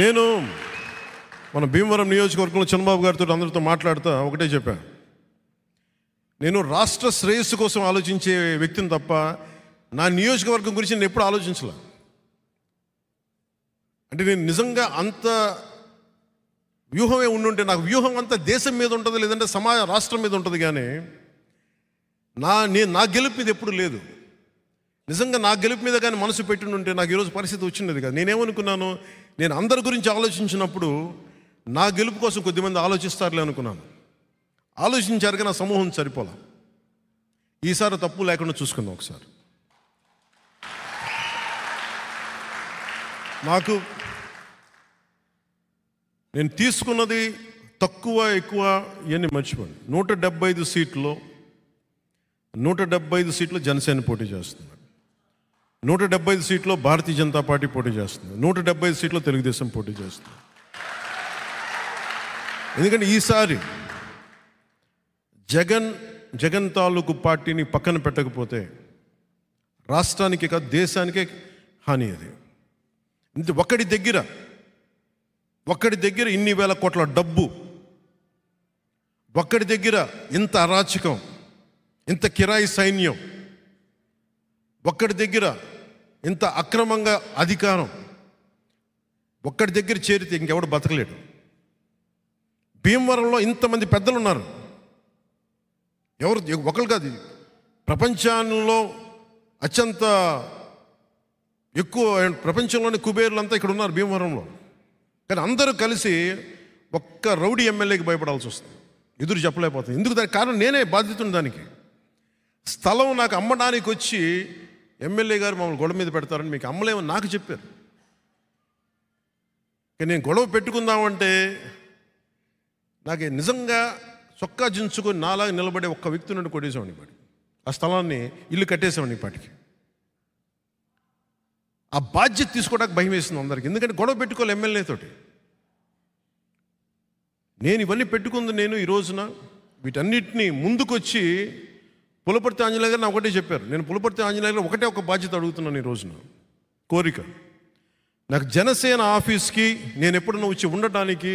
నేను మన భీమవరం నియోజకవర్గంలో చంద్రబాబు గారితో అందరితో మాట్లాడుతా ఒకటే చెప్పాను నేను రాష్ట్ర శ్రేయస్సు కోసం ఆలోచించే వ్యక్తిని తప్ప నా నియోజకవర్గం గురించి నేను ఎప్పుడు ఆలోచించలే అంటే నేను నిజంగా అంత వ్యూహమే ఉండుంటే నాకు వ్యూహం అంతా దేశం మీద ఉంటుంది లేదంటే సమాజ రాష్ట్రం మీద ఉంటుంది కానీ నా నేను నా గెలుపు మీద ఎప్పుడు లేదు నిజంగా నా గెలుపు మీద కానీ మనసు ఉంటే నాకు ఈరోజు పరిస్థితి వచ్చిండేది కదా నేనేమనుకున్నాను నేను అందరి గురించి ఆలోచించినప్పుడు నా గెలుపు కోసం కొద్దిమంది ఆలోచిస్తారులే అనుకున్నాను ఆలోచించారు కానీ నా సమూహం సరిపోలా ఈసారి తప్పు లేకుండా చూసుకుందాం ఒకసారి నాకు నేను తీసుకున్నది తక్కువ ఎక్కువ ఇవన్నీ మర్చిపోయింది నూట డెబ్బై ఐదు సీట్లో నూట డెబ్బై ఐదు సీట్లు జనసేన పోటీ చేస్తున్నాడు నూట డెబ్బై ఐదు సీట్లో భారతీయ జనతా పార్టీ పోటీ చేస్తుంది నూట డెబ్బై ఐదు సీట్లో తెలుగుదేశం పోటీ చేస్తుంది ఎందుకంటే ఈసారి జగన్ జగన్ తాలూకు పార్టీని పక్కన పెట్టకపోతే రాష్ట్రానికి కాదు దేశానికే హాని అది ఇంత ఒక్కడి దగ్గర ఒక్కడి దగ్గర ఇన్ని వేల కోట్ల డబ్బు ఒక్కడి దగ్గర ఇంత అరాచకం ఇంత కిరాయి సైన్యం ఒక్కడి దగ్గర ఇంత అక్రమంగా అధికారం ఒక్కడి దగ్గర చేరితే ఇంకెవడు బతకలేడు భీమవరంలో ఇంతమంది పెద్దలు ఉన్నారు ఎవరు ఒకరు కాదు ప్రపంచంలో అత్యంత ఎక్కువ ప్రపంచంలోని కుబేరులంతా ఇక్కడ ఉన్నారు భీమవరంలో కానీ అందరూ కలిసి ఒక్క రౌడీ ఎమ్మెల్యేకి భయపడాల్సి వస్తుంది ఎదురు చెప్పలేకపోతుంది ఎందుకు దానికి కారణం నేనే బాధ్యతను దానికి స్థలం నాకు అమ్మడానికి వచ్చి ఎమ్మెల్యే గారు మమ్మల్ని గొడవ మీద పెడతారని మీకు అమ్మలేమో నాకు చెప్పారు నేను గొడవ పెట్టుకుందామంటే నాకు నిజంగా చొక్కా జించుకొని నాలాగా నిలబడే ఒక్క వ్యక్తి నుండి కొట్టేసేవాడిని ఇప్పటికి ఆ స్థలాన్ని ఇల్లు కట్టేసేవాడిని ఇప్పటికి ఆ బాధ్యత తీసుకోవడానికి భయం వేసింది అందరికి ఎందుకంటే గొడవ పెట్టుకోవాలి ఎమ్మెల్యేతోటి నేను ఇవన్నీ పెట్టుకుంది నేను ఈ రోజున వీటన్నిటినీ ముందుకొచ్చి పులపర్తి ఆంజనేయ గారు నాకు ఒకటే చెప్పారు నేను పులపర్తి ఆంజనేయ గారు ఒకటే ఒక బాధ్యత అడుగుతున్నాను ఈ రోజున కోరిక నాకు జనసేన ఆఫీస్కి నేను ఎప్పుడన్నా వచ్చి ఉండటానికి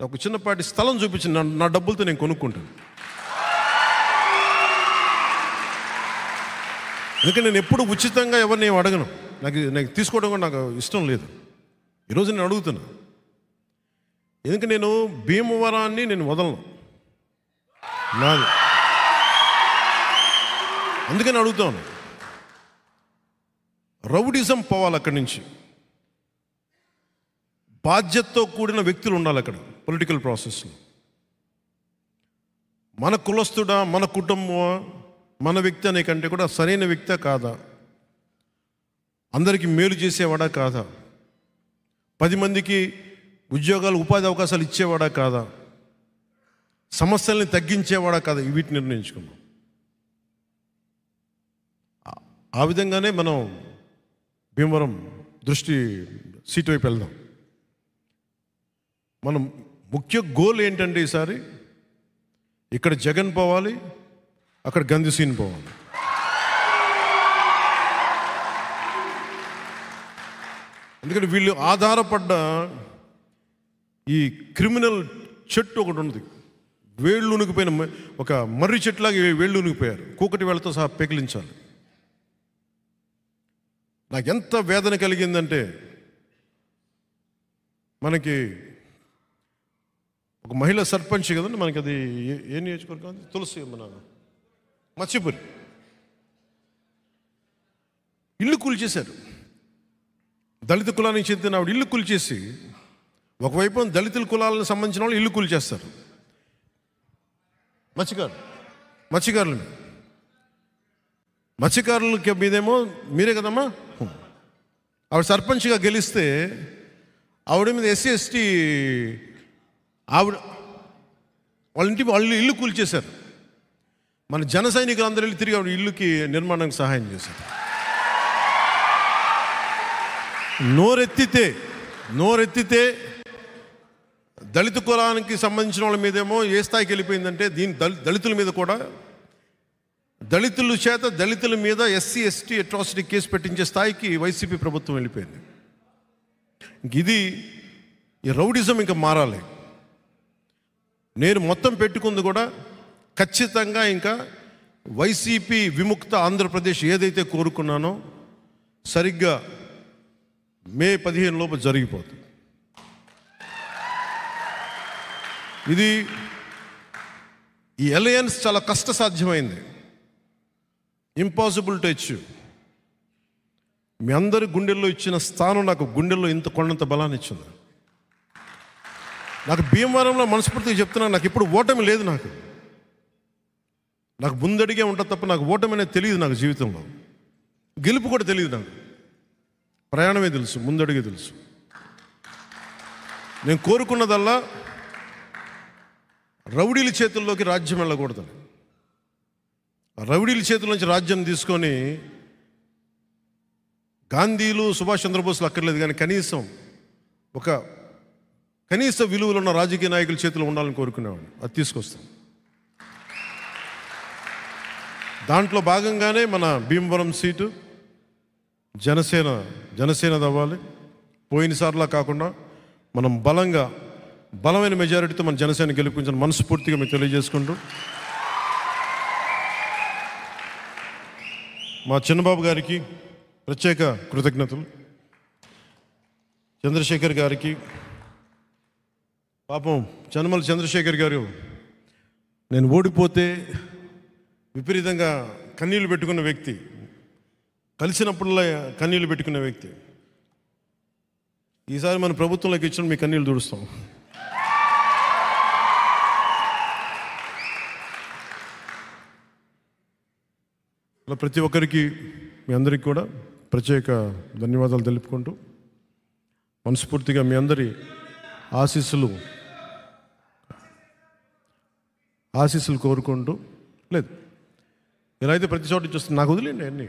నాకు చిన్నపాటి స్థలం చూపించి నా నా డబ్బులతో నేను కొనుక్కుంటాను ఎందుకంటే నేను ఎప్పుడు ఉచితంగా ఎవరిని అడగను నాకు నాకు తీసుకోవడం కూడా నాకు ఇష్టం లేదు ఈరోజు నేను అడుగుతున్నా ఎందుకంటే నేను భీమవరాన్ని నేను వదలను నాది అందుకని అడుగుతాను రౌడిజం పోవాలి అక్కడి నుంచి బాధ్యతతో కూడిన వ్యక్తులు ఉండాలి అక్కడ పొలిటికల్ ప్రాసెస్లో మన కులస్తుడా మన కుటుంబం మన వ్యక్తి అనే కంటే కూడా సరైన వ్యక్తే కాదా అందరికీ మేలు చేసేవాడా కాదా పది మందికి ఉద్యోగాలు ఉపాధి అవకాశాలు ఇచ్చేవాడా కాదా సమస్యల్ని తగ్గించేవాడా కాదా వీటిని నిర్ణయించుకున్నాం ఆ విధంగానే మనం భీమవరం దృష్టి సీటు వైపు వెళ్దాం మనం ముఖ్య గోల్ ఏంటంటే ఈసారి ఇక్కడ జగన్ పోవాలి అక్కడ సీన్ పోవాలి ఎందుకంటే వీళ్ళు ఆధారపడ్డ ఈ క్రిమినల్ చెట్టు ఒకటి ఉంది వేళ్ళు ఉనికిపోయిన ఒక మర్రి చెట్టులాగా వేళ్ళు ఉనికిపోయారు కూకటి వేళ్ళతో సహా పెకిలించాలి నాకు ఎంత వేదన కలిగిందంటే మనకి ఒక మహిళ సర్పంచ్ కదండి మనకి అది ఏ నియోజకవర్గం అది తులసి మన మత్స్యపురి ఇల్లు కూల్చేశారు దళిత కులానికి చెందిన ఆవిడ ఇల్లు కూల్చేసి ఒకవైపు దళితుల కులాలకు సంబంధించిన వాళ్ళు ఇల్లు కూల్చేస్తారు మత్స్యకారులు మత్స్యకారులు మత్స్యకారులకి మీదేమో మీరే కదమ్మా ఆవిడ సర్పంచ్గా గెలిస్తే ఆవిడ మీద ఎస్సీ ఎస్టీ ఆవిడ వాళ్ళ ఇంటి వాళ్ళు ఇల్లు కూల్చేశారు మన జన సైనికులందరూ వెళ్ళి తిరిగి ఆవిడ ఇల్లుకి నిర్మాణానికి సహాయం చేశారు నోరెత్తితే నోరెత్తితే దళిత కులానికి సంబంధించిన వాళ్ళ మీదేమో ఏ స్థాయికి వెళ్ళిపోయిందంటే దీని దళితుల మీద కూడా దళితుల చేత దళితుల మీద ఎస్సీ ఎస్టీ అట్రాసిటీ కేసు పెట్టించే స్థాయికి వైసీపీ ప్రభుత్వం వెళ్ళిపోయింది ఇది ఈ రౌడిజం ఇంకా మారాలి నేను మొత్తం పెట్టుకుంది కూడా ఖచ్చితంగా ఇంకా వైసీపీ విముక్త ఆంధ్రప్రదేశ్ ఏదైతే కోరుకున్నానో సరిగ్గా మే పదిహేను లోపు జరిగిపోతుంది ఇది ఈ అలయన్స్ చాలా కష్టసాధ్యమైంది ఇంపాసిబుల్ టు అచీవ్ మీ అందరి గుండెల్లో ఇచ్చిన స్థానం నాకు గుండెల్లో ఇంత కొండంత బలాన్ని ఇచ్చింది నాకు భీమవరంలో మనస్ఫూర్తిగా చెప్తున్నాను నాకు ఇప్పుడు ఓటమి లేదు నాకు నాకు ముందడిగే ఉంటుంది తప్ప నాకు ఓటమి అనేది తెలియదు నాకు జీవితంలో గెలుపు కూడా తెలియదు నాకు ప్రయాణమే తెలుసు ముందడిగే తెలుసు నేను కోరుకున్నదల్లా రౌడీల చేతుల్లోకి రాజ్యం వెళ్ళకూడదు రౌడీల నుంచి రాజ్యం తీసుకొని గాంధీలు సుభాష్ చంద్రబోస్లు అక్కర్లేదు కానీ కనీసం ఒక కనీస విలువలు ఉన్న రాజకీయ నాయకుల చేతిలో ఉండాలని కోరుకునేవాడు అది తీసుకొస్తాం దాంట్లో భాగంగానే మన భీమవరం సీటు జనసేన జనసేన అవ్వాలి పోయినసార్లా కాకుండా మనం బలంగా బలమైన మెజారిటీతో మన జనసేన గెలిపించిన మనస్ఫూర్తిగా మీకు తెలియజేసుకుంటూ మా చిన్నబాబు గారికి ప్రత్యేక కృతజ్ఞతలు చంద్రశేఖర్ గారికి పాపం చనమల చంద్రశేఖర్ గారు నేను ఓడిపోతే విపరీతంగా కన్నీళ్ళు పెట్టుకున్న వ్యక్తి కలిసినప్పుడల్లా కన్నీళ్ళు పెట్టుకున్న వ్యక్తి ఈసారి మన ప్రభుత్వంలోకి ఇచ్చిన మీ కన్నీళ్ళు చూడుస్తాం అలా ప్రతి ఒక్కరికి మీ అందరికీ కూడా ప్రత్యేక ధన్యవాదాలు తెలుపుకుంటూ మనస్ఫూర్తిగా మీ అందరి ఆశీస్సులు ఆశీస్సులు కోరుకుంటూ లేదు ఇలా అయితే ప్రతి చోట నుంచి నాకు వదిలేండి అన్నీ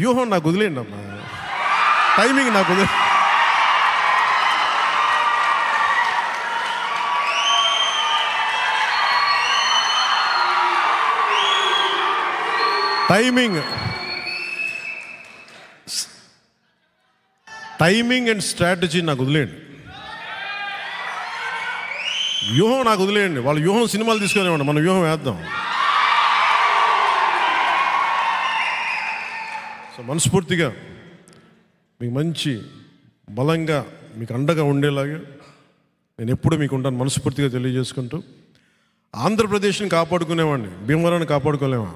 వ్యూహం నాకు వదిలేండి అమ్మా టైమింగ్ నాకు వదిలే టైమింగ్ టైమింగ్ అండ్ స్ట్రాటజీ నాకు వదిలేయండి వ్యూహం నాకు వదిలేయండి వాళ్ళ వ్యూహం సినిమాలు తీసుకునేవాడు మనం వ్యూహం వేద్దాం సో మనస్ఫూర్తిగా మీకు మంచి బలంగా మీకు అండగా ఉండేలాగా నేను ఎప్పుడు మీకు ఉంటాను మనస్ఫూర్తిగా తెలియజేసుకుంటూ ఆంధ్రప్రదేశ్ని కాపాడుకునేవాడిని భీమవరాన్ని కాపాడుకోలేమా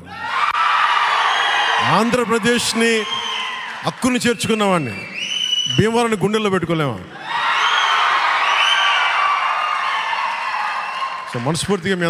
ఆంధ్రప్రదేశ్ని హక్కుని చేర్చుకున్నవాడిని భీమవరాన్ని గుండెల్లో పెట్టుకోలేమా సో మనస్ఫూర్తిగా